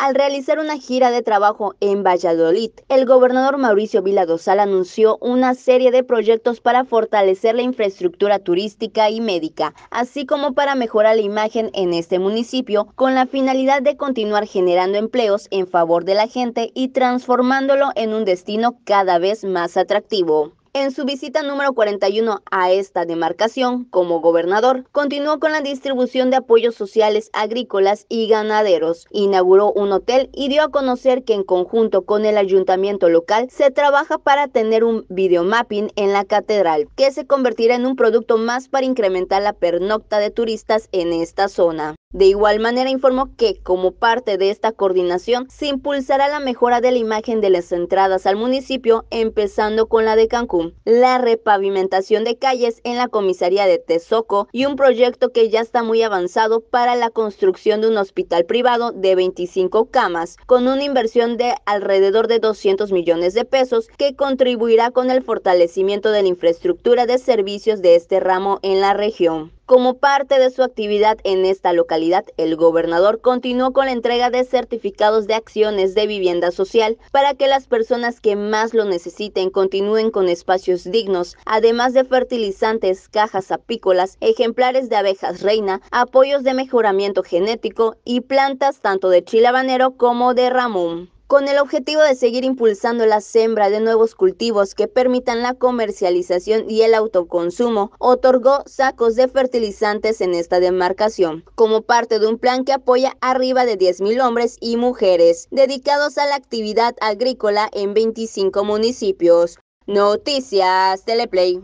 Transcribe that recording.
al realizar una gira de trabajo en Valladolid, el gobernador Mauricio Vila Dosal anunció una serie de proyectos para fortalecer la infraestructura turística y médica, así como para mejorar la imagen en este municipio con la finalidad de continuar generando empleos en favor de la gente y transformándolo en un destino cada vez más atractivo. En su visita número 41 a esta demarcación como gobernador, continuó con la distribución de apoyos sociales agrícolas y ganaderos, inauguró un hotel y dio a conocer que en conjunto con el ayuntamiento local se trabaja para tener un videomapping en la catedral, que se convertirá en un producto más para incrementar la pernocta de turistas en esta zona. De igual manera informó que, como parte de esta coordinación, se impulsará la mejora de la imagen de las entradas al municipio, empezando con la de Cancún la repavimentación de calles en la comisaría de Tezoco y un proyecto que ya está muy avanzado para la construcción de un hospital privado de 25 camas, con una inversión de alrededor de 200 millones de pesos que contribuirá con el fortalecimiento de la infraestructura de servicios de este ramo en la región. Como parte de su actividad en esta localidad, el gobernador continuó con la entrega de certificados de acciones de vivienda social para que las personas que más lo necesiten continúen con espacios dignos, además de fertilizantes, cajas apícolas, ejemplares de abejas reina, apoyos de mejoramiento genético y plantas tanto de chilabanero como de ramón con el objetivo de seguir impulsando la sembra de nuevos cultivos que permitan la comercialización y el autoconsumo, otorgó sacos de fertilizantes en esta demarcación, como parte de un plan que apoya arriba de 10.000 hombres y mujeres dedicados a la actividad agrícola en 25 municipios. Noticias Teleplay.